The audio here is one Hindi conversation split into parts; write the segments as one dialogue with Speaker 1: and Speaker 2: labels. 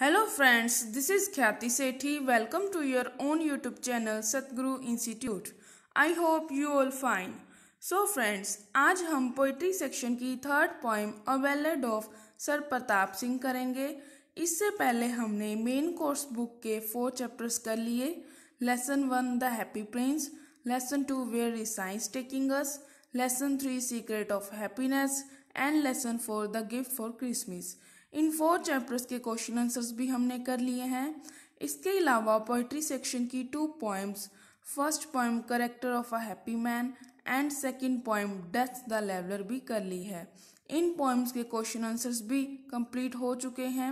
Speaker 1: Hello friends this is Khyati Sethi welcome to your own YouTube channel Satguru institute I hope you all fine so friends आज हम पोइट्री सेक्शन की third poem a ballad of sir Pratap Singh करेंगे इससे पहले हमने मेन कोर्स बुक के फोर चैप्टर्स कर लिए lesson one the happy prince lesson two where is science taking us lesson three secret of happiness and lesson four the gift for Christmas in four chapters के क्वेश्चन आंसर्स भी हमने कर लिए हैं इसके अलावा पोइट्री सेक्शन की two points first point character of a happy man and second point death the leveller भी कर ली है इन पॉइंट्स के क्वेश्चन आंसर्स भी कंप्लीट हो चुके हैं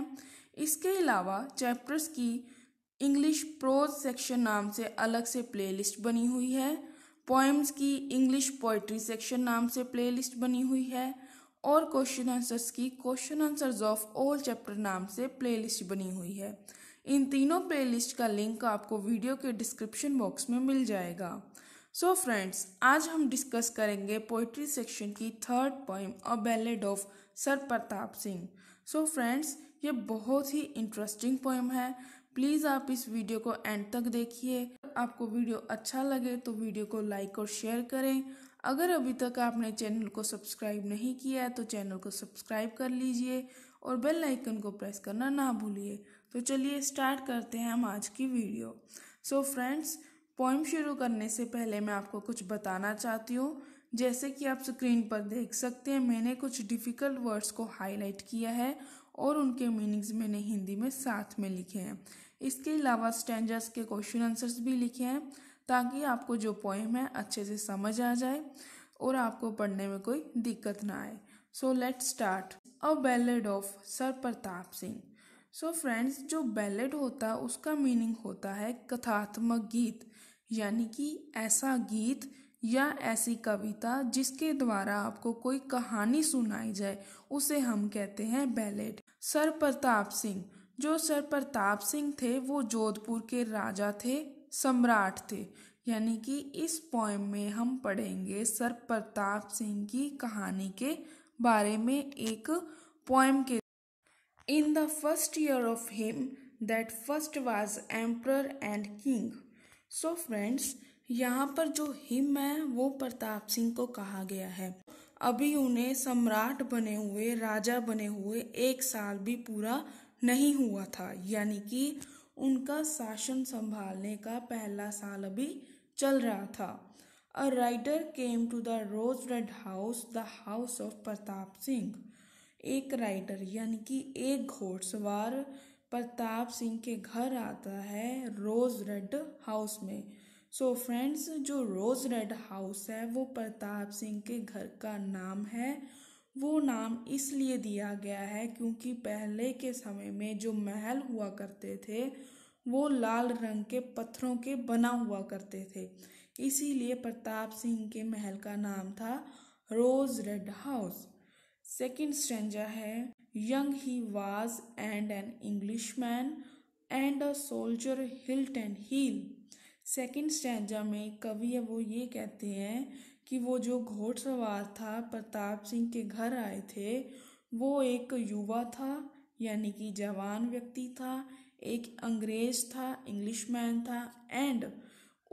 Speaker 1: इसके अलावा चैप्टर्स की इंग्लिश प्रोज सेक्शन नाम से अलग से प्लेलिस्ट बनी हुई है पोइम्स की इंग्लिश पोइट्री सेक्शन नाम से प्लेलिस्ट बनी हुई है और क्वेश्चन आंसर्स की question answers of all chapter नाम से प्लेलिस्ट बनी हुई है इन तीनों प्लेलिस्ट का लिंक आपको वीडियो के डिस्क्रिप्शन बॉक्स में मिल जाएगा सो so फ्रेंड्स आज हम डिस्कस करेंगे पोइट्री सेक्शन की third poem a ballad of sir Pratap Singh so friends ये बहुत ही इंटरेस्टिंग पोइम है प्लीज़ आप इस वीडियो को एंड तक देखिए आपको वीडियो अच्छा लगे तो वीडियो को लाइक और शेयर करें अगर अभी तक आपने चैनल को सब्सक्राइब नहीं किया है तो चैनल को सब्सक्राइब कर लीजिए और बेल आइकन को प्रेस करना ना भूलिए तो चलिए स्टार्ट करते हैं हम आज की वीडियो सो फ्रेंड्स पोइम शुरू करने से पहले मैं आपको कुछ बताना चाहती हूँ जैसे कि आप स्क्रीन पर देख सकते हैं मैंने कुछ डिफ़िकल्ट वर्ड्स को हाईलाइट किया है और उनके मीनिंग्स मैंने हिंदी में साथ में लिखे हैं इसके अलावा स्टैंडर्स के क्वेश्चन आंसर्स भी लिखे हैं ताकि आपको जो पोएम है अच्छे से समझ आ जाए और आपको पढ़ने में कोई दिक्कत ना आए so let start a ballad of sir Pratap Singh so friends जो बैलेड होता है उसका मीनिंग होता है कथात्मक गीत यानी कि ऐसा गीत या ऐसी कविता जिसके द्वारा आपको कोई कहानी सुनाई जाए उसे हम कहते हैं बैलेड सर प्रताप सिंह जो सर प्रताप सिंह थे वो जोधपुर के राजा थे सम्राट थे यानी कि इस पोएम में हम पढ़ेंगे सर प्रताप सिंह की कहानी के बारे में एक पोएम के in the first year of him that first was emperor and king so friends यहाँ पर जो हिम है वो प्रताप सिंह को कहा गया है अभी उन्हें सम्राट बने हुए राजा बने हुए एक साल भी पूरा नहीं हुआ था यानी कि उनका शासन संभालने का पहला साल अभी चल रहा था a rider came to the rose red house the house of Pratap Singh एक राइडर यानी कि एक घोड़सवार प्रताप सिंह के घर आता है रोज रेड हाउस में सो so फ्रेंड्स जो रोज रेड हाउस है वो प्रताप सिंह के घर का नाम है वो नाम इसलिए दिया गया है क्योंकि पहले के समय में जो महल हुआ करते थे वो लाल रंग के पत्थरों के बना हुआ करते थे इसीलिए प्रताप सिंह के महल का नाम था rose red house second stanza है young he was and an Englishman and a soldier hilt and heel second stanza में कवि वो ये कहते हैं कि वो जो घोड़सवार था प्रताप सिंह के घर आए थे वो एक युवा था यानी कि जवान व्यक्ति था एक अंग्रेज था इंग्लिश मैन था एंड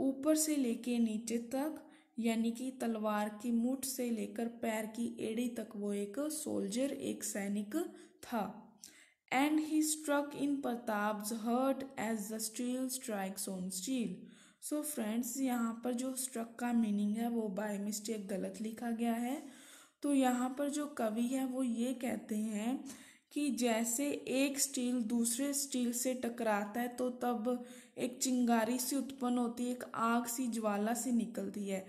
Speaker 1: ऊपर से लेके नीचे तक यानी कि तलवार की मुठ से लेकर पैर की एड़ी तक वो एक सोल्जर एक सैनिक था and he struck in Pratap heart as the steel strikes on steel so so friends यहाँ पर जो स्ट्रक का मीनिंग है वो बाय मिस्टेक गलत लिखा गया है तो यहाँ पर जो कवि है वो ये कहते हैं कि जैसे एक स्टील दूसरे स्टील से टकराता है तो तब एक चिंगारी सी उत्पन्न होती है एक आग सी ज्वाला सी निकलती है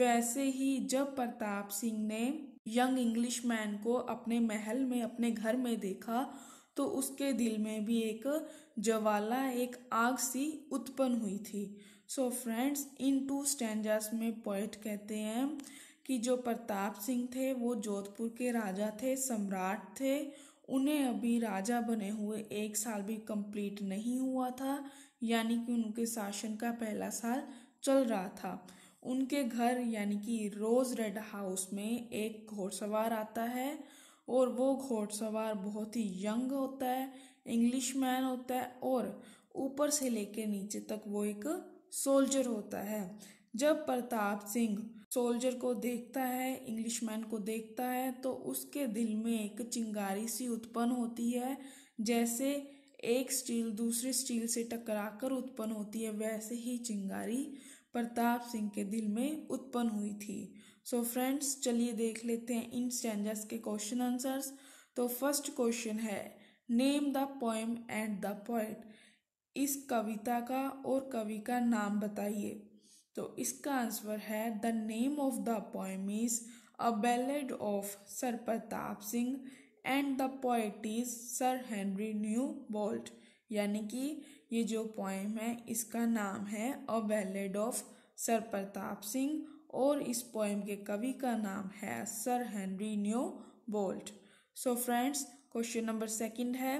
Speaker 1: वैसे ही जब प्रताप सिंह ने यंग इंग्लिश मैन को अपने महल में अपने घर में देखा तो उसके दिल में भी एक ज्वाला एक आग सी उत्पन्न हुई थी सो फ्रेंड्स इन टू स्टैंडर्स में पॉइंट कहते हैं कि जो प्रताप सिंह थे वो जोधपुर के राजा थे सम्राट थे उन्हें अभी राजा बने हुए एक साल भी कंप्लीट नहीं हुआ था यानी कि उनके शासन का पहला साल चल रहा था उनके घर यानी कि रोज़ रेड हाउस में एक घोड़सवार आता है और वो घोड़सवार बहुत ही यंग होता है इंग्लिश मैन होता है और ऊपर से लेकर नीचे तक वो एक सोल्जर होता है जब प्रताप सिंह सोल्जर को देखता है इंग्लिशमैन को देखता है तो उसके दिल में एक चिंगारी सी उत्पन्न होती है जैसे एक स्टील दूसरे स्टील से टकराकर उत्पन्न होती है वैसे ही चिंगारी प्रताप सिंह के दिल में उत्पन्न हुई थी सो फ्रेंड्स चलिए देख लेते हैं इन स्टैंडर्स के क्वेश्चन आंसर्स तो फर्स्ट क्वेश्चन है name the poem and the poet इस कविता का और कवि का नाम बताइए तो इसका आंसर है the name of the poem is a ballad of sir Pratap Singh and the poet is sir Henry Newbolt यानी कि ये जो पोएम है इसका नाम है अ ballad of sir Pratap Singh और इस पोएम के कवि का नाम है sir Henry Newbolt so friends question number second है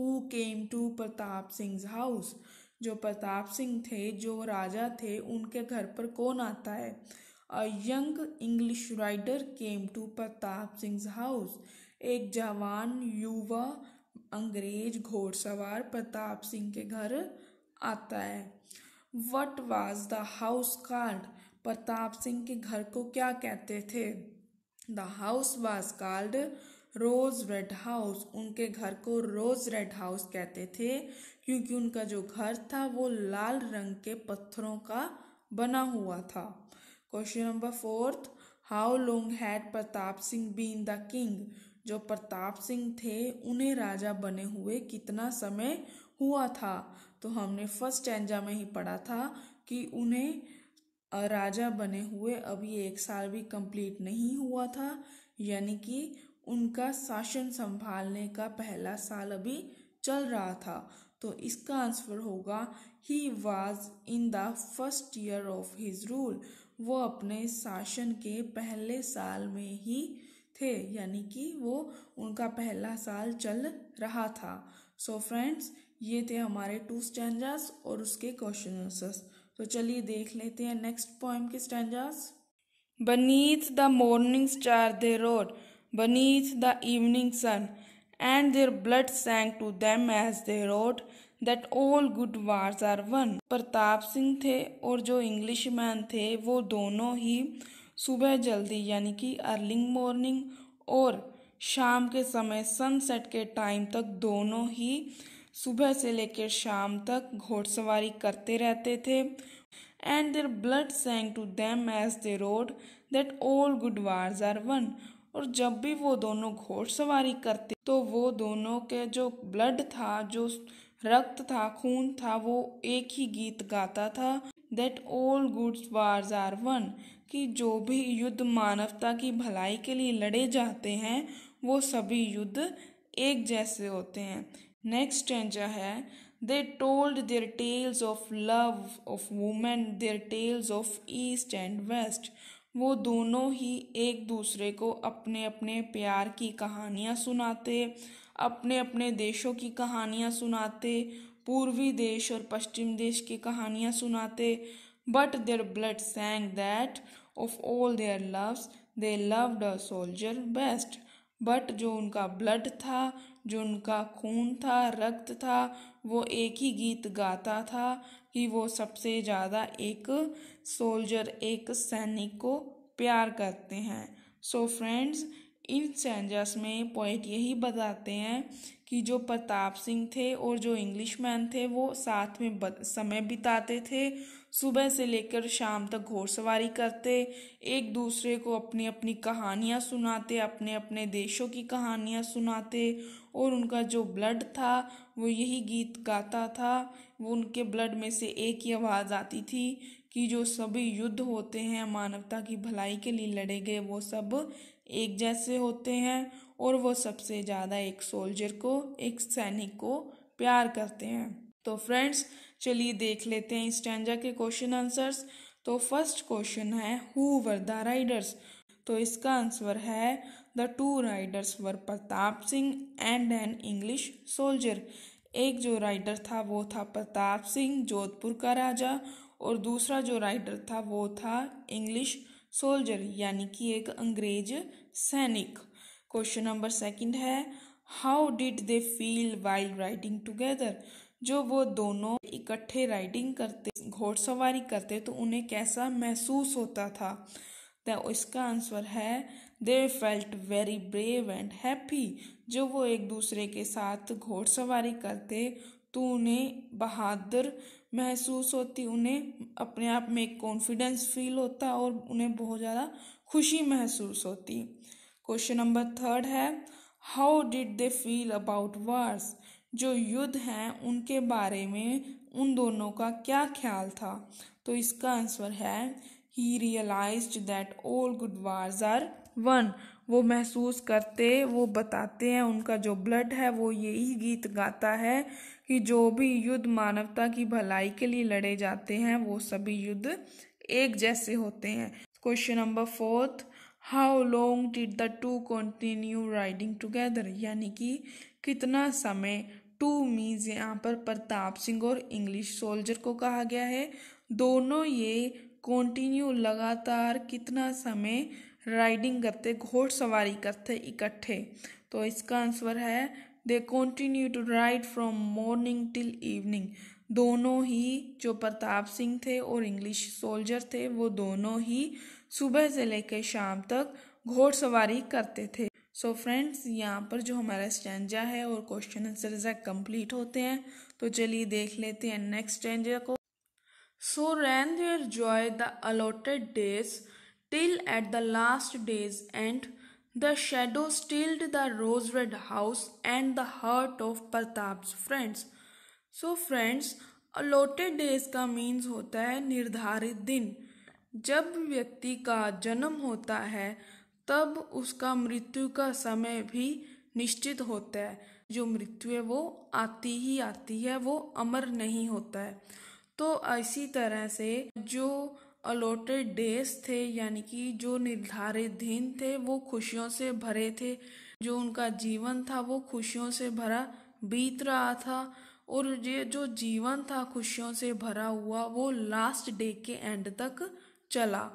Speaker 1: who came to Pratap Singh house जो प्रताप सिंह थे जो राजा थे उनके घर पर कौन आता है a young English rider came to Pratap Singh house एक जवान युवा अंग्रेज घोड़सवार प्रताप सिंह के घर आता है what was the house called Pratap Singh के घर को क्या कहते थे the house was called rose red house उनके घर को रोज़ रेड हाउस कहते थे क्योंकि उनका जो घर था वो लाल रंग के पत्थरों का बना हुआ था question number fourth how long had Pratap Singh been the king जो प्रताप सिंह थे उन्हें राजा बने हुए कितना समय हुआ था तो हमने फर्स्ट एंजा में ही पढ़ा था कि उन्हें राजा बने हुए अभी एक साल भी कंप्लीट नहीं हुआ था यानी कि उनका शासन संभालने का पहला साल अभी चल रहा था तो इसका आंसर होगा he was in the first year of his rule वो अपने शासन के पहले साल में ही थे यानी कि वो उनका पहला साल चल रहा था सो so फ्रेंड्स ये थे हमारे टू स्टैंडर्स और उसके क्वेश्चन आंसर्स तो चलिए देख लेते हैं नेक्स्ट पॉइंट के stanzas beneath the morning star they rode beneath the evening sun, and their blood sang to them as they rode that all good wars are one Pratap Singh थे और जो इंग्लिश मैन थे वो दोनों ही सुबह जल्दी यानी कि अर्लिंग मॉर्निंग और शाम के समय सनसेट के टाइम तक दोनों ही सुबह से लेकर शाम तक घोड़सवारी करते रहते थे and their blood sang to them as they rode that all good wars are one और जब भी वो दोनों घोड़सवारी करते तो वो दोनों के जो ब्लड था जो रक्त था खून था वो एक ही गीत गाता था that all goods wars are one कि जो भी युद्ध मानवता की भलाई के लिए लड़े जाते हैं वो सभी युद्ध एक जैसे होते हैं नेक्स्ट स्टेंजा है they told their tales of love of women their tales of east and west वो दोनों ही एक दूसरे को अपने अपने प्यार की कहानियाँ सुनाते अपने अपने देशों की कहानियाँ सुनाते पूर्वी देश और पश्चिम देश की कहानियाँ सुनाते but their blood sang that of all their loves they loved a soldier best but जो उनका ब्लड था जो उनका खून था रक्त था वो एक ही गीत गाता था कि वो सबसे ज़्यादा एक सोल्जर एक सैनिक को प्यार करते हैं सो फ्रेंड्स इन सेंजर्स में पॉइंट यही बताते हैं कि जो प्रताप सिंह थे और जो इंग्लिश मैन थे वो साथ में समय बिताते थे सुबह से लेकर शाम तक घोड़सवारी करते एक दूसरे को अपनी अपनी कहानियाँ सुनाते अपने अपने देशों की कहानियाँ सुनाते और उनका जो ब्लड था वो यही गीत गाता था वो उनके ब्लड में से एक ही आवाज़ आती थी कि जो सभी युद्ध होते हैं मानवता की भलाई के लिए लड़े गए वो सब एक जैसे होते हैं और वो सबसे ज़्यादा एक सोल्जर को एक सैनिक को प्यार करते हैं तो फ्रेंड्स चलिए देख लेते हैं इस टेंजा के क्वेश्चन आंसर्स तो फर्स्ट क्वेश्चन है हु वर द राइडर्स तो इसका आंसर है The two riders were Pratap Singh and an English soldier एक जो राइडर था वो था प्रताप सिंह जोधपुर का राजा और दूसरा जो राइडर था वो था इंग्लिश सोल्जर यानी कि एक अंग्रेज सैनिक क्वेश्चन नंबर सेकंड है how did they feel while riding together जो वो दोनों इकट्ठे राइडिंग करते घोड़सवारी करते तो उन्हें कैसा महसूस होता था तो इसका आंसर है they felt very brave and happy जो वो एक दूसरे के साथ घोड़सवारी करते तो उन्हें बहादुर महसूस होती उन्हें अपने आप में एक कॉन्फिडेंस फील होता और उन्हें बहुत ज़्यादा खुशी महसूस होती क्वेश्चन नंबर थर्ड है how did they feel about wars जो युद्ध हैं उनके बारे में उन दोनों का क्या ख्याल था तो इसका आंसर है he realize that all good wars are one वो महसूस करते वो बताते हैं उनका जो ब्लड है वो यही गीत गाता है कि जो भी युद्ध मानवता की भलाई के लिए लड़े जाते हैं वो सभी युद्ध एक जैसे होते हैं question number fourth how long did the two continue riding together यानी कि कितना समय टू मीन्स यहाँ पर प्रताप सिंह और इंग्लिश सोल्जर को कहा गया है दोनों ये कंटिन्यू लगातार कितना समय राइडिंग करते घोड़सवारी करते इकट्ठे तो इसका आंसर है they continue to ride from morning till evening दोनों ही जो प्रताप सिंह थे और इंग्लिश सोल्जर थे वो दोनों ही सुबह से लेकर शाम तक घोड़सवारी करते थे सो so फ्रेंड्स यहाँ पर जो हमारा स्टेंजा है और क्वेश्चन आंसर है कंप्लीट होते हैं तो चलिए देख लेते हैं नेक्स्ट स्टेंजा को so ran their joy the allotted days till at the last day's end the shadow stilled the rose red house and the heart of Pratap's friends. So friends, allotted days ka means hota hai nirdharit din जब व्यक्ति का जन्म होता है तब उसका मृत्यु का समय भी निश्चित होता है जो मृत्यु है वो आती ही आती है वो अमर नहीं होता है तो इसी तरह से जो अलॉटेड डेज थे यानी कि जो निर्धारित दिन थे वो खुशियों से भरे थे जो उनका जीवन था वो खुशियों से भरा बीत रहा था और ये जो जीवन था खुशियों से भरा हुआ वो लास्ट डे के एंड तक चला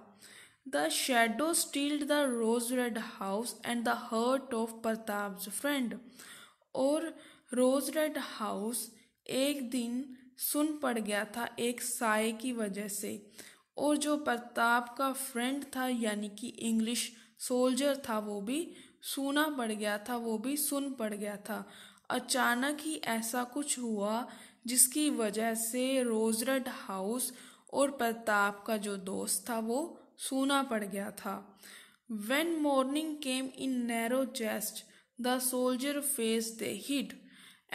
Speaker 1: the shadow stealed the rose red house and the heart of Pratap friend और रोज रेड हाउस एक दिन सुन पड़ गया था एक साय की वजह से और जो प्रताप का फ्रेंड था यानी कि इंग्लिश सोल्जर था वो भी सुना पड़ गया था वो भी सुन पड़ गया था अचानक ही ऐसा कुछ हुआ जिसकी वजह से रोजरड हाउस और प्रताप का जो दोस्त था वो सूना पड़ गया था when morning came in narrow chest the soldier face the hit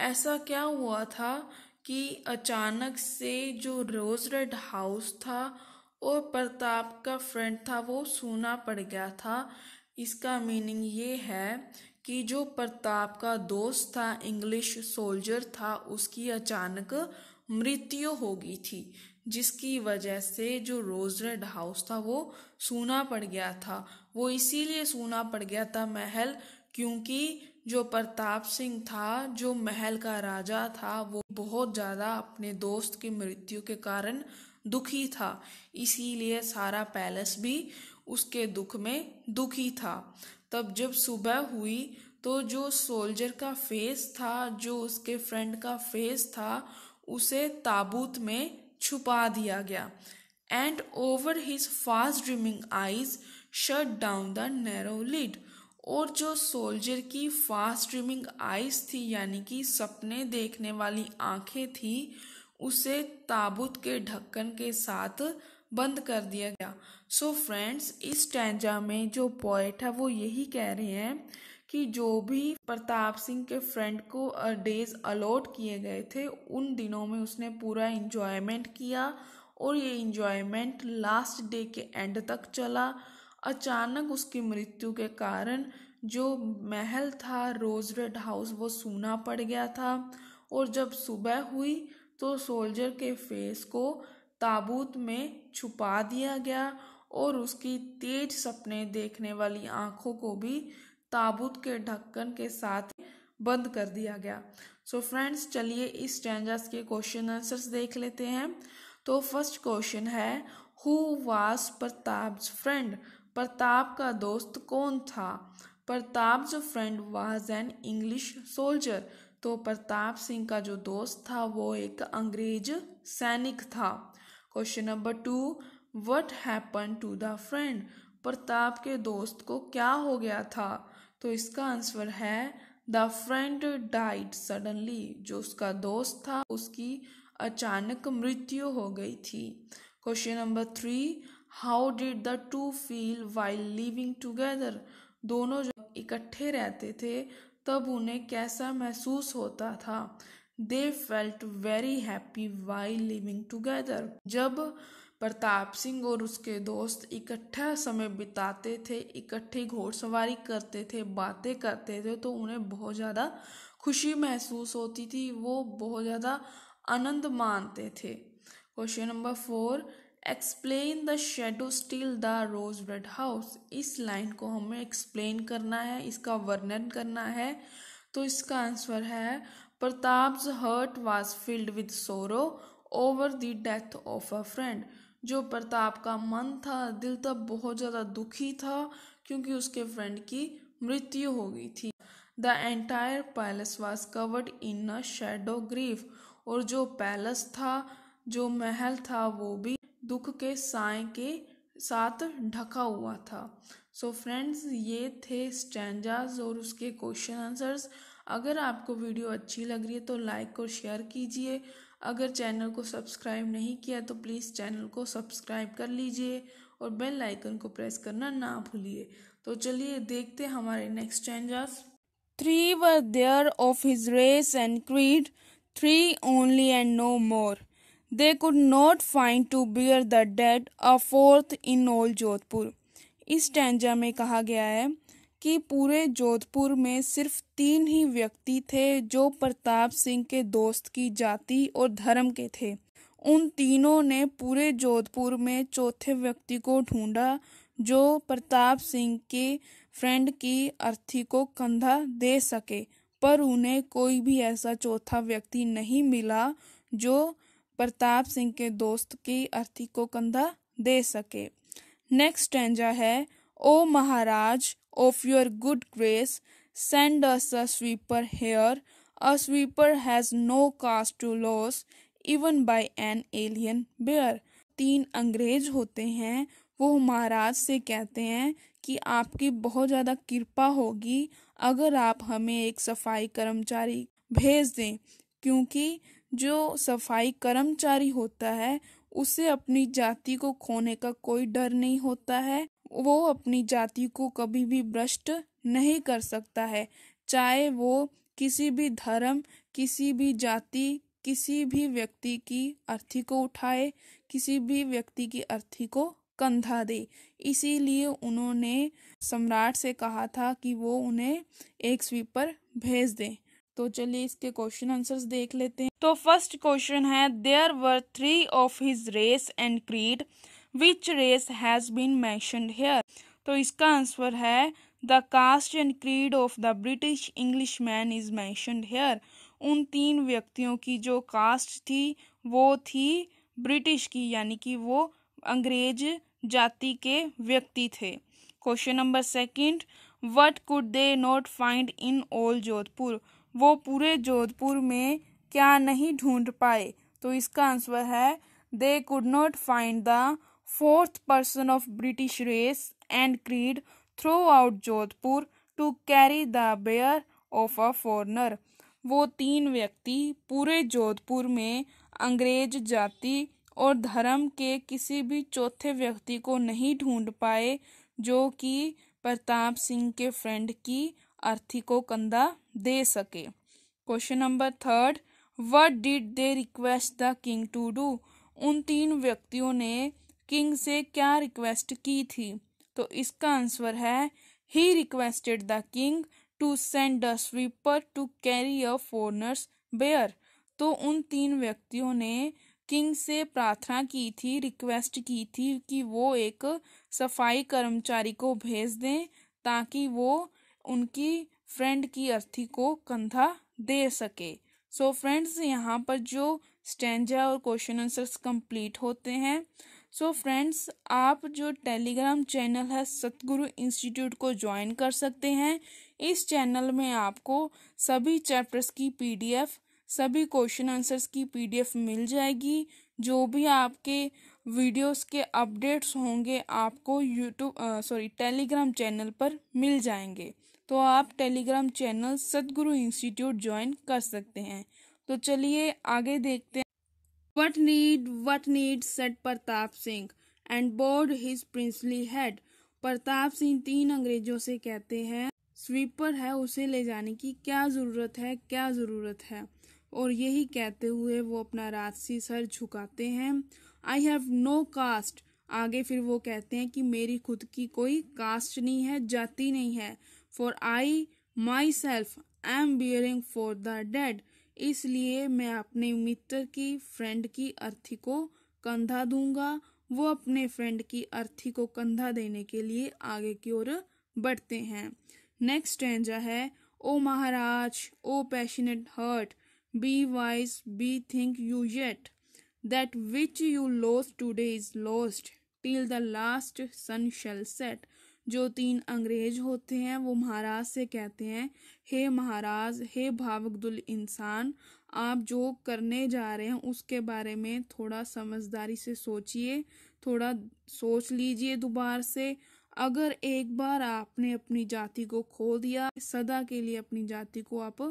Speaker 1: ऐसा क्या हुआ था कि अचानक से जो रोजरेड हाउस था और प्रताप का फ्रेंड था वो सूना पड़ गया था इसका मीनिंग ये है कि जो प्रताप का दोस्त था इंग्लिश सोल्जर था उसकी अचानक मृत्यु हो गई थी जिसकी वजह से जो रोज रेड हाउस था वो सूना पड़ गया था वो इसीलिए सूना पड़ गया था महल क्योंकि जो प्रताप सिंह था जो महल का राजा था वो बहुत ज़्यादा अपने दोस्त की मृत्यु के कारण दुखी था इसीलिए सारा पैलेस भी उसके दुख में दुखी था तब जब सुबह हुई तो जो सोल्जर का फेस था जो उसके फ्रेंड का फेस था उसे ताबूत में छुपा दिया गया and over his fast dreaming eyes shut down the narrow lid और जो सोल्जर की फास्ट ड्रीमिंग आइस थी यानी कि सपने देखने वाली आंखें थी उसे ताबूत के ढक्कन के साथ बंद कर दिया गया सो so फ्रेंड्स इस टैंजा में जो पॉइंट है वो यही कह रहे हैं कि जो भी प्रताप सिंह के फ्रेंड को डेज अलॉट किए गए थे उन दिनों में उसने पूरा इन्जॉयमेंट किया और ये इन्जॉयमेंट लास्ट डे के एंड तक चला अचानक उसकी मृत्यु के कारण जो महल था रोज रेड हाउस वो सूना पड़ गया था और जब सुबह हुई तो सोल्जर के फेस को ताबूत में छुपा दिया गया और उसकी तेज सपने देखने वाली आंखों को भी ताबूत के ढक्कन के साथ बंद कर दिया गया सो so फ्रेंड्स चलिए इस स्टैंडर्स के क्वेश्चन आंसर्स देख लेते हैं तो फर्स्ट क्वेश्चन है who was Pratap's friend Pratap का दोस्त कौन था प्रताप जो friend was an English soldier तो प्रताप सिंह का जो दोस्त था वो एक अंग्रेज सैनिक था question number two what happen to the friend Pratap के दोस्त को क्या हो गया था तो इसका आंसर है द फ्रेंड डाइड सडनली जो उसका दोस्त था उसकी अचानक मृत्यु हो गई थी question number three how did the two feel while living together दोनों जब इकट्ठे रहते थे तब उन्हें कैसा महसूस होता था they felt very happy while living together जब प्रताप सिंह और उसके दोस्त इकट्ठा समय बिताते थे इकट्ठे घोड़सवारी करते थे बातें करते थे तो उन्हें बहुत ज़्यादा खुशी महसूस होती थी वो बहुत ज़्यादा आनंद मानते थे question number four explain the shadow steal the rose red house इस लाइन को हमें एक्सप्लेन करना है इसका वर्णन करना है तो इसका आंसर है Pratap's heart was filled with sorrow over the death of a friend जो प्रताप का मन था दिल तब बहुत ज़्यादा दुखी था क्योंकि उसके फ्रेंड की मृत्यु हो गई थी the entire palace was covered in a shadow grief और जो पैलेस था जो महल था वो भी दुख के साय के साथ ढका हुआ था सो so फ्रेंड्स ये थे स्टैंडाज और उसके क्वेश्चन आंसर्स अगर आपको वीडियो अच्छी लग रही है तो लाइक और शेयर कीजिए अगर चैनल को सब्सक्राइब नहीं किया तो प्लीज़ चैनल को सब्सक्राइब कर लीजिए और बेल आइकन को प्रेस करना ना भूलिए तो चलिए देखते हमारे नेक्स्ट चेंजर्स three were there of his race and creed three only and no more they could not find to bear the dead a fourth in all Jodhpur इस स्टैंजा में कहा गया है कि पूरे जोधपुर में सिर्फ तीन ही व्यक्ति थे जो प्रताप सिंह के दोस्त की जाति और धर्म के थे उन तीनों ने पूरे जोधपुर में चौथे व्यक्ति को ढूंढा जो प्रताप सिंह के फ्रेंड की अर्थी को कंधा दे सके पर उन्हें कोई भी ऐसा चौथा व्यक्ति नहीं मिला जो प्रताप सिंह के दोस्त की अर्थी को कंधा दे सके नेक्स्ट स्टेंजा है O Maharaj of your good grace send us a sweeper here a sweeper has no caste to loss even by an alien bier तीन अंग्रेज होते हैं वो महाराज से कहते हैं कि आपकी बहुत ज़्यादा कृपा होगी अगर आप हमें एक सफाई कर्मचारी भेज दें क्योंकि जो सफाई कर्मचारी होता है उसे अपनी जाति को खोने का कोई डर नहीं होता है वो अपनी जाति को कभी भी भ्रष्ट नहीं कर सकता है चाहे वो किसी भी धर्म किसी भी जाति किसी भी व्यक्ति की अर्थी को उठाए किसी भी व्यक्ति की अर्थी को कंधा दे इसीलिए उन्होंने सम्राट से कहा था कि वो उन्हें एक स्वीपर भेज दें तो चलिए इसके क्वेश्चन आंसर्स देख लेते हैं तो फर्स्ट क्वेश्चन है there were three of his race and creed which race has been mentioned here तो इसका आंसर है the caste and creed of the British Englishman is मैं हेयर उन तीन व्यक्तियों की जो कास्ट थी वो थी ब्रिटिश की यानी कि वो अंग्रेज जाति के व्यक्ति थे question number second what could they not find in old Jodhpur वो पूरे जोधपुर में क्या नहीं ढूंढ पाए तो इसका आंसर है they could not find the fourth person of British race and creed throughout Jodhpur to carry the bier of a foreigner वो तीन व्यक्ति पूरे जोधपुर में अंग्रेज जाति और धर्म के किसी भी चौथे व्यक्ति को नहीं ढूंढ पाए जो कि प्रताप सिंह के फ्रेंड की अर्थी को कंधा दे सके question number third what did they request the king to do उन तीन व्यक्तियों ने किंग से क्या रिक्वेस्ट की थी तो इसका आंसर है he requested the king to send a sweeper to carry a foreigner's bier तो उन तीन व्यक्तियों ने किंग से प्रार्थना की थी रिक्वेस्ट की थी कि वो एक सफाई कर्मचारी को भेज दें ताकि वो उनकी फ्रेंड की अर्थी को कंधा दे सके सो so फ्रेंड्स यहाँ पर जो स्टेंजा और क्वेश्चन आंसर्स कंप्लीट होते हैं सो so फ्रेंड्स आप जो टेलीग्राम चैनल है सतगुरु इंस्टीट्यूट को ज्वाइन कर सकते हैं इस चैनल में आपको सभी चैप्टर्स की पीडीएफ सभी क्वेश्चन आंसर्स की पीडीएफ मिल जाएगी जो भी आपके वीडियोस के अपडेट्स होंगे आपको यूट्यूब सॉरी टेलीग्राम चैनल पर मिल जाएंगे तो आप Telegram channel Sadguru institute join कर सकते हैं तो चलिए आगे देखते हैं what need what need said Pratap Singh and bowed his princely head Pratap Singh तीन अंग्रेजों से कहते हैं स्वीपर है उसे ले जाने की क्या ज़रूरत है क्या ज़रूरत है और यही कहते हुए वो अपना राजसी सर झुकाते हैं आई हैव नो कास्ट आगे फिर वो कहते हैं कि मेरी खुद की कोई कास्ट नहीं है जाति नहीं है for I myself I am bearing for the dead इसलिए मैं अपने मित्र की फ्रेंड की अर्थी को कंधा दूंगा वो अपने फ्रेंड की अर्थी को कंधा देने के लिए आगे की ओर बढ़ते हैं नेक्स्ट स्टेंजा है O Maharaj O passionate heart be wise bethink you yet that which you lost today is lost till the last sun shall set जो तीन अंग्रेज होते हैं वो महाराज से कहते हैं हे महाराज हे भावकदुल इंसान आप जो करने जा रहे हैं उसके बारे में थोड़ा समझदारी से सोचिए थोड़ा सोच लीजिए दोबार से अगर एक बार आपने अपनी जाति को खो दिया सदा के लिए अपनी जाति को आप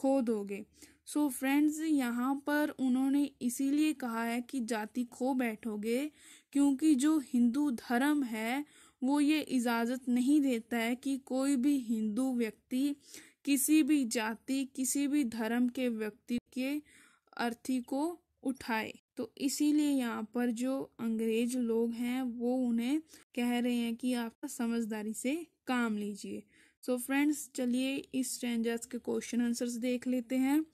Speaker 1: खो दोगे सो so फ्रेंड्स यहाँ पर उन्होंने इसीलिए कहा है कि जाति खो बैठोगे क्योंकि जो हिंदू धर्म है वो ये इजाज़त नहीं देता है कि कोई भी हिंदू व्यक्ति किसी भी जाति किसी भी धर्म के व्यक्ति के अर्थी को उठाए तो इसीलिए यहाँ पर जो अंग्रेज लोग हैं वो उन्हें कह रहे हैं कि आप समझदारी से काम लीजिए सो फ्रेंड्स चलिए इस स्ट्रेंजर्स के क्वेश्चन आंसर्स देख लेते हैं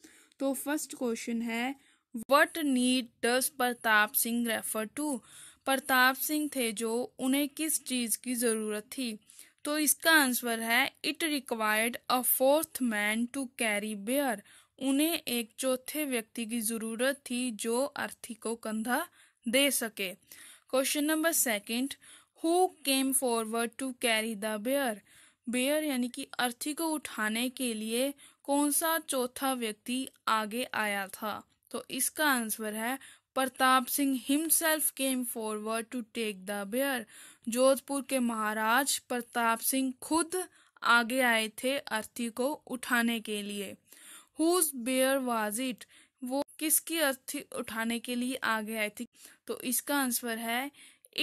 Speaker 1: तो फर्स्ट क्वेश्चन है what need does Pratap Singh refer to Pratap Singh थे जो उन्हें किस चीज की जरूरत थी तो इसका आंसर है it required a fourth man to carry bier उन्हें एक चौथे व्यक्ति की जरूरत थी जो अर्थी को कंधा दे सके question number second who came forward to carry the bier bier यानी कि अर्थी को उठाने के लिए कौन सा चौथा व्यक्ति आगे आया था तो इसका आंसर है Pratap Singh himself came forward to take the bier Jodhpur के महाराज प्रताप सिंह खुद आगे आए थे अर्थी को उठाने के लिए हुज बेयर वाज इट वो किसकी अर्थी उठाने के लिए आगे आए थे तो इसका आंसर है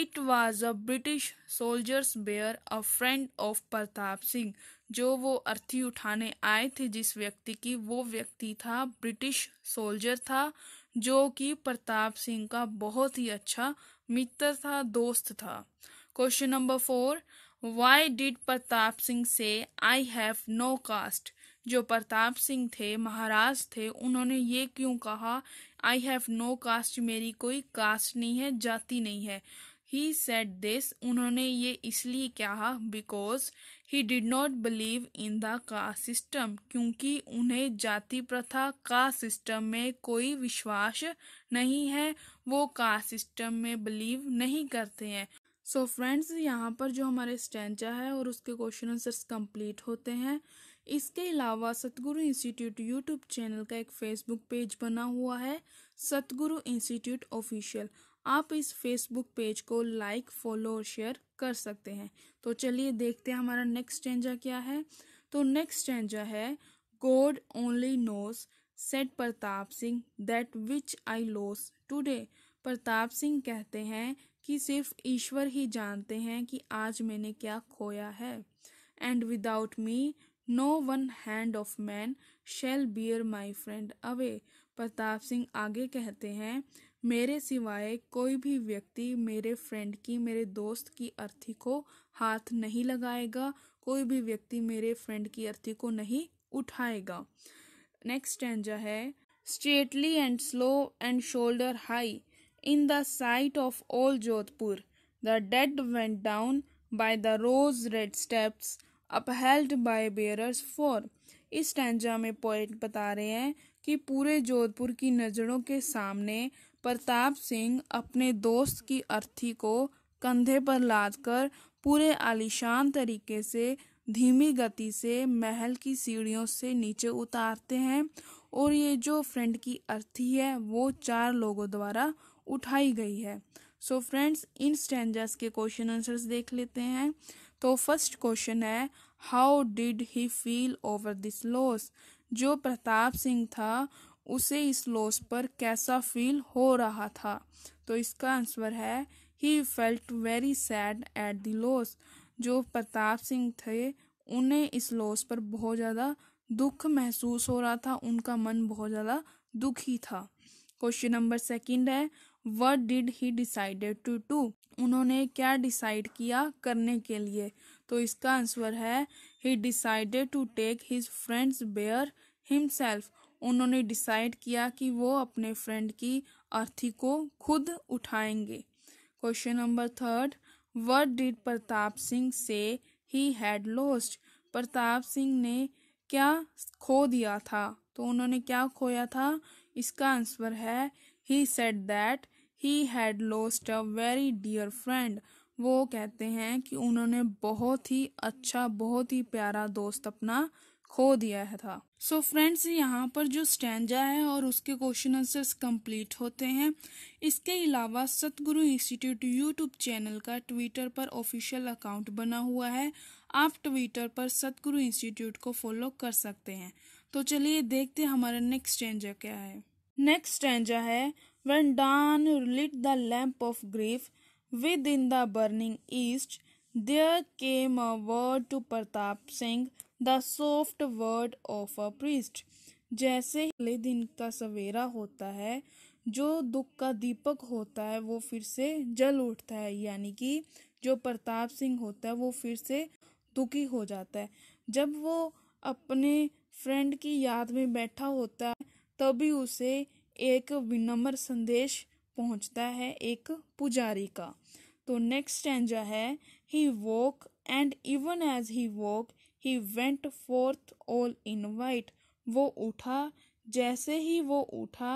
Speaker 1: it was a British soldier's bier a friend of Pratap Singh जो वो अर्थी उठाने आए थे जिस व्यक्ति की वो व्यक्ति था ब्रिटिश सोल्जर था जो कि प्रताप सिंह का बहुत ही अच्छा मित्र था दोस्त था question number four why did Pratap Singh say I have no cast जो प्रताप सिंह थे महाराज थे उन्होंने ये क्यों कहा आई हैव नो कास्ट मेरी कोई कास्ट नहीं है जाति नहीं है ही सेट दिस उन्होंने ये इसलिए कहा because he did not believe in the का सिस्टम क्योंकि उन्हें जाति प्रथा का सिस्टम में कोई विश्वास नहीं है वो का सिस्टम में बिलीव नहीं करते हैं सो फ्रेंड्स यहाँ पर जो हमारे स्टैंचा है और उसके क्वेश्चन आंसर्स कंप्लीट होते हैं इसके अलावा सतगुरु इंस्टीट्यूट यूट्यूब चैनल का एक फेसबुक पेज बना हुआ है सतगुरु इंस्टीट्यूट ऑफिशियल आप इस फेसबुक पेज को लाइक फॉलो और शेयर कर सकते हैं तो चलिए देखते हैं हमारा नेक्स्ट चेंजा क्या है तो नेक्स्ट चेंजा है God only knows said Pratap Singh that which I lose today Pratap Singh कहते हैं कि सिर्फ ईश्वर ही जानते हैं कि आज मैंने क्या खोया है and without me no one hand of man shall bear my friend away Pratap Singh आगे कहते हैं मेरे सिवाय कोई भी व्यक्ति मेरे फ्रेंड की मेरे दोस्त की अर्थी को हाथ नहीं लगाएगा कोई भी व्यक्ति मेरे फ्रेंड की अर्थी को नहीं उठाएगा नेक्स्ट स्टेंजा है straightly and slow and shoulder high in the sight of all Jodhpur the dead went down by the rose red steps upheld by bearers four इस टेंजा में पॉइंट बता रहे हैं कि पूरे जोधपुर की नज़रों के सामने प्रताप सिंह अपने दोस्त की अर्थी को कंधे पर लादकर पूरे आलीशान तरीके से धीमी गति से महल की सीढ़ियों से नीचे उतारते हैं और ये जो फ्रेंड की अर्थी है वो चार लोगों द्वारा उठाई गई है सो so फ्रेंड्स इन स्टेंजर्स के क्वेश्चन आंसर्स देख लेते हैं तो फर्स्ट क्वेश्चन है how did he feel over this loss जो प्रताप सिंह था उसे इस लॉस पर कैसा फील हो रहा था तो इसका आंसर है he felt very sad at the loss जो प्रताप सिंह थे उन्हें इस लॉस पर बहुत ज़्यादा दुख महसूस हो रहा था उनका मन बहुत ज़्यादा दुखी था क्वेश्चन नंबर सेकंड है what did he decided to to उन्होंने क्या डिसाइड किया करने के लिए तो इसका आंसर है he decided to take his friend's bier himself उन्होंने डिसाइड किया कि वो अपने फ्रेंड की अर्थी को खुद उठाएंगे question number third what did Pratap Singh say he had lost Pratap Singh ने क्या खो दिया था तो उन्होंने क्या खोया था इसका आंसर है he said that he had lost a very dear friend वो कहते हैं कि उन्होंने बहुत ही अच्छा बहुत ही प्यारा दोस्त अपना खो दिया है था सो so फ्रेंड्स यहाँ पर जो स्टैंडा है और उसके क्वेश्चन आंसर्स कंप्लीट होते हैं इसके अलावा सतगुरु इंस्टीट्यूट यूट्यूब चैनल का ट्विटर पर ऑफिशियल अकाउंट बना हुआ है आप ट्विटर पर सतगुरु इंस्टीट्यूट को फॉलो कर सकते हैं तो चलिए देखते हैं हमारा नेक्स्ट स्टैंडा क्या है नेक्स्ट स्टैंडा है one lit the lamp of grief within the burning east there came a word to Pratap Singh the soft word of a priest जैसे अगले दिन का सवेरा होता है जो दुख का दीपक होता है वो फिर से जल उठता है यानी कि जो प्रताप सिंह होता है वो फिर से दुखी हो जाता है जब वो अपने फ्रेंड की याद में बैठा होता है तभी उसे एक विनम्र संदेश पहुंचता है एक पुजारी का तो नेक्स्ट स्टैंजा है he woke and even as he woke he went forth all in white वो उठा जैसे ही वो उठा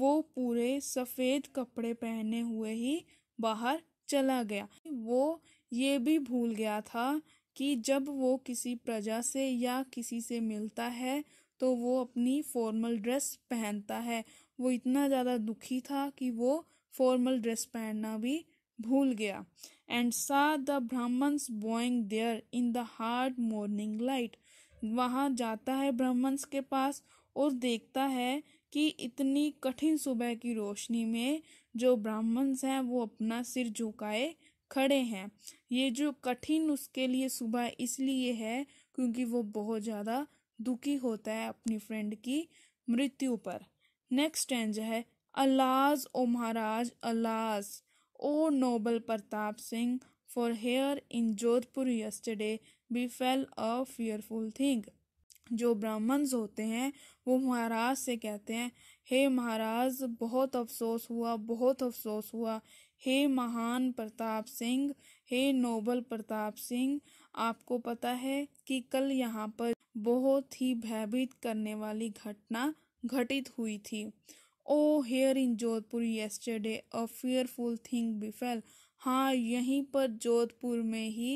Speaker 1: वो पूरे सफ़ेद कपड़े पहने हुए ही बाहर चला गया वो ये भी भूल गया था कि जब वो किसी प्रजा से या किसी से मिलता है तो वो अपनी फॉर्मल ड्रेस पहनता है वो इतना ज़्यादा दुखी था कि वो फॉर्मल ड्रेस पहनना भी भूल गया and saw the Brahmans bowing there in the hard morning light वहाँ जाता है ब्राह्मण्स के पास और देखता है कि इतनी कठिन सुबह की रोशनी में जो ब्राह्मण्स हैं वो अपना सिर झुकाए खड़े हैं ये जो कठिन उसके लिए सुबह इसलिए है क्योंकि वो बहुत ज़्यादा दुखी होता है अपनी फ्रेंड की मृत्यु पर नेक्स्ट टेंज है alas O Maharaj alas O noble Pratap Singh for here in Jodhpur yesterday befell a fearful thing जो ब्राह्मण्स होते हैं वो महाराज से कहते हैं हे hey, महाराज बहुत अफसोस हुआ बहुत अफसोस हुआ हे hey, महान प्रताप सिंह हे नोबल प्रताप सिंह आपको पता है कि कल यहाँ पर बहुत ही भयभीत करने वाली घटना घटित हुई थी O here in Jodhpur yesterday a fearful thing befell हाँ यहीं पर जोधपुर में ही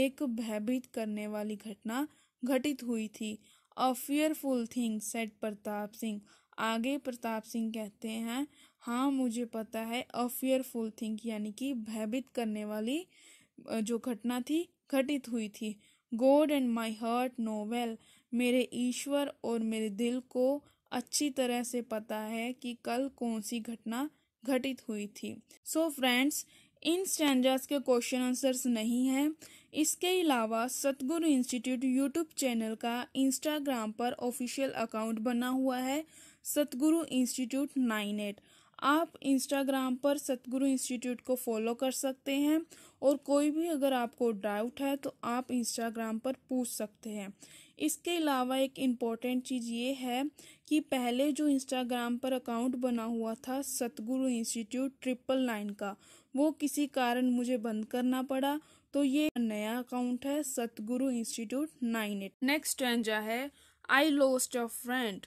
Speaker 1: एक भयभीत करने वाली घटना घटित हुई थी a fearful thing said Pratap Singh आगे प्रताप सिंह कहते हैं हाँ मुझे पता है अ फियरफुल थिंग यानी कि भयभीत करने वाली जो घटना थी घटित हुई थी God and my heart know well मेरे ईश्वर और मेरे दिल को अच्छी तरह से पता है कि कल कौन सी घटना घटित हुई थी सो so फ्रेंड्स इन स्टैंडर्स के क्वेश्चन आंसर्स नहीं हैं इसके अलावा सतगुरु इंस्टीट्यूट यूट्यूब चैनल का इंस्टाग्राम पर ऑफिशियल अकाउंट बना हुआ है सतगुरु इंस्टीट्यूट नाइन एट आप इंस्टाग्राम पर सतगुरु इंस्टीट्यूट को फॉलो कर सकते हैं और कोई भी अगर आपको डाउट है तो आप इंस्टाग्राम पर पूछ सकते हैं इसके अलावा एक इम्पॉर्टेंट चीज़ ये है कि पहले जो इंस्टाग्राम पर अकाउंट बना हुआ था सतगुरु इंस्टीट्यूट ट्रिपल नाइन का वो किसी कारण मुझे बंद करना पड़ा तो ये नया अकाउंट है Satguru Institute nine eight next stanza है I lost a friend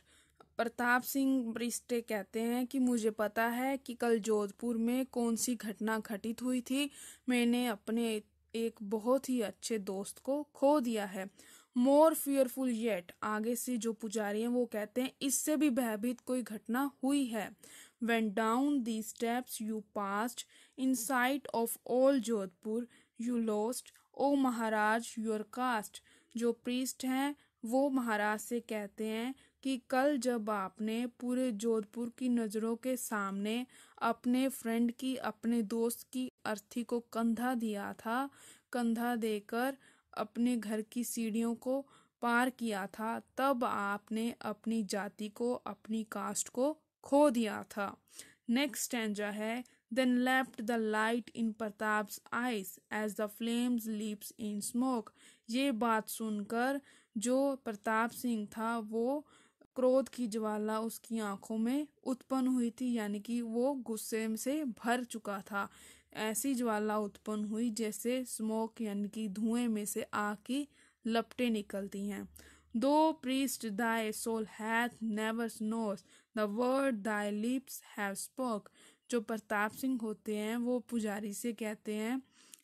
Speaker 1: Pratap Singh ब्रिस्टे कहते हैं कि मुझे पता है कि कल जोधपुर में कौन सी घटना घटित हुई थी मैंने अपने एक बहुत ही अच्छे दोस्त को खो दिया है मोर फियरफुल येट आगे से जो पुजारी हैं वो कहते हैं इससे भी भयभीत कोई घटना हुई है when down the steps you passed in sight of all Jodhpur you lost O Maharaj your caste जो प्रीस्ट हैं वो महाराज से कहते हैं कि कल जब आपने पूरे जोधपुर की नज़रों के सामने अपने फ्रेंड की अपने दोस्त की अर्थी को कंधा दिया था कंधा देकर अपने घर की सीढ़ियों को पार किया था तब आपने अपनी जाति को अपनी कास्ट को खो दिया था नेक्स्ट स्टैंजा है then left the light in Pratap's eyes as the flames leaps in smoke ये बात सुनकर जो प्रताप सिंह था वो क्रोध की ज्वाला उसकी आंखों में उत्पन्न हुई थी यानी कि वो गुस्से से भर चुका था ऐसी ज्वाला उत्पन्न हुई जैसे स्मोक यानी कि धुएं में से आग की लपटें निकलती हैं दो priest thy soul hath never knows the word thy lips have spoke जो प्रताप सिंह होते हैं वो पुजारी से कहते हैं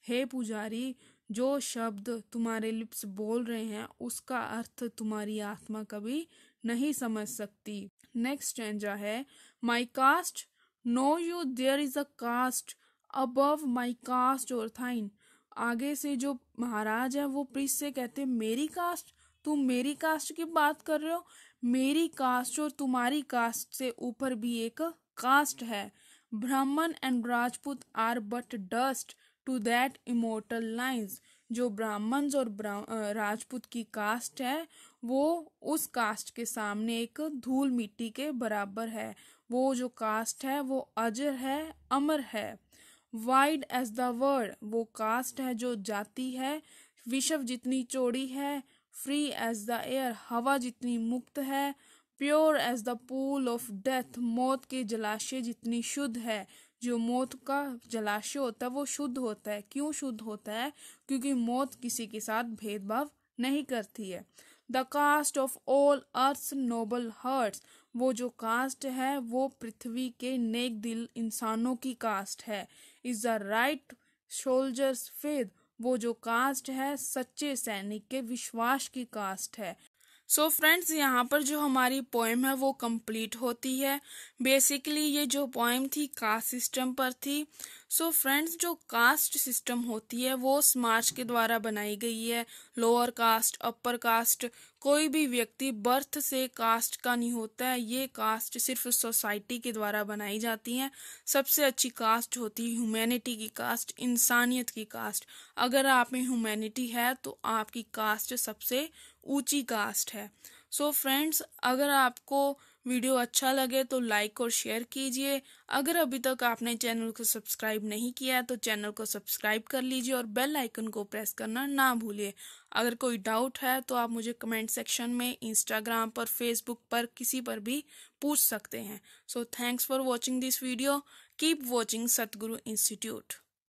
Speaker 1: हे hey, पुजारी जो शब्द तुम्हारे लिप्स बोल रहे हैं उसका अर्थ तुम्हारी आत्मा कभी नहीं समझ सकती नेक्स्ट स्टेंजा है my caste know you there is a caste above my caste और थाइन आगे से जो महाराज है वो प्रीस से कहते मेरी कास्ट तुम मेरी कास्ट की बात कर रहे हो मेरी कास्ट और तुम्हारी कास्ट से ऊपर भी एक कास्ट है Brahmin and Rajput are but dust to that immortal lines जो ब्राह्मण्स और राजपूत की कास्ट है वो उस कास्ट के सामने एक धूल मिट्टी के बराबर है वो जो कास्ट है वो अजर है अमर है वाइड एज द वर्ल्ड वो कास्ट है जो जाति है विश्व जितनी चौड़ी है फ्री एज द एयर हवा जितनी मुक्त है pure as the pool of death मौत के जलाशय जितनी शुद्ध है जो मौत का जलाशय होता है वो शुद्ध होता है क्यों शुद्ध होता है क्योंकि मौत किसी के साथ भेदभाव नहीं करती है the caste of all earth noble hearts वो जो कास्ट है वो पृथ्वी के नेक दिल इंसानों की कास्ट है is the right soldiers faith वो जो कास्ट है सच्चे सैनिक के विश्वास की कास्ट है सो so फ्रेंड्स यहाँ पर जो हमारी पोएम है वो कंप्लीट होती है बेसिकली ये जो पोएम थी कास्ट सिस्टम पर थी सो so फ्रेंड्स जो कास्ट सिस्टम होती है वो समाज के द्वारा बनाई गई है लोअर कास्ट अपर कास्ट कोई भी व्यक्ति बर्थ से कास्ट का नहीं होता है ये कास्ट सिर्फ सोसाइटी के द्वारा बनाई जाती है सबसे अच्छी कास्ट होती है ह्यूमैनिटी की कास्ट इंसानियत की कास्ट अगर आप में ह्यूमैनिटी है तो आपकी कास्ट सबसे ऊंची कास्ट है सो so फ्रेंड्स अगर आपको वीडियो अच्छा लगे तो लाइक और शेयर कीजिए अगर अभी तक आपने चैनल को सब्सक्राइब नहीं किया है तो चैनल को सब्सक्राइब कर लीजिए और बेल आइकन को प्रेस करना ना भूलिए अगर कोई डाउट है तो आप मुझे कमेंट सेक्शन में इंस्टाग्राम पर फेसबुक पर किसी पर भी पूछ सकते हैं so thanks for watching this video keep watching Satguru institute